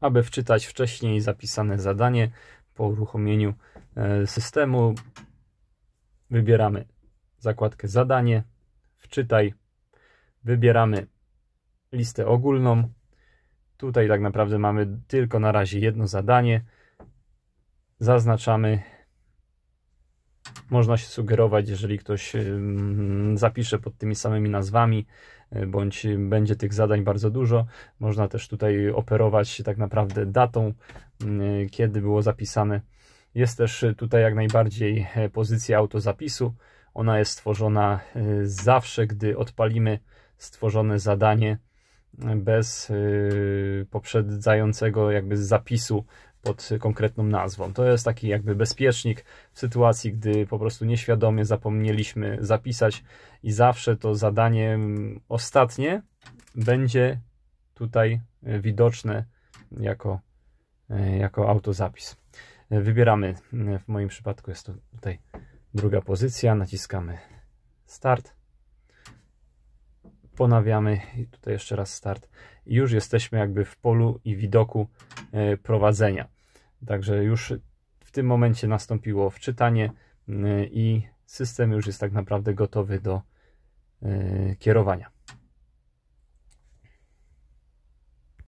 aby wczytać wcześniej zapisane zadanie po uruchomieniu e, systemu. Wybieramy zakładkę zadanie, wczytaj, wybieramy listę ogólną. Tutaj tak naprawdę mamy tylko na razie jedno zadanie. Zaznaczamy można się sugerować, jeżeli ktoś zapisze pod tymi samymi nazwami, e, bądź będzie tych zadań bardzo dużo. Można też tutaj operować tak naprawdę datą, e, kiedy było zapisane. Jest też tutaj jak najbardziej e, pozycja autozapisu. Ona jest stworzona zawsze, gdy odpalimy stworzone zadanie bez poprzedzającego jakby zapisu pod konkretną nazwą. To jest taki jakby bezpiecznik w sytuacji, gdy po prostu nieświadomie zapomnieliśmy zapisać i zawsze to zadanie mm, ostatnie będzie tutaj e, widoczne jako, e, jako autozapis. E, wybieramy, mm, w moim przypadku jest to tutaj druga pozycja, naciskamy start, ponawiamy i tutaj jeszcze raz start. I już jesteśmy jakby w polu i widoku E, prowadzenia. Także już w tym momencie nastąpiło wczytanie e, i system już jest tak naprawdę gotowy do e, kierowania.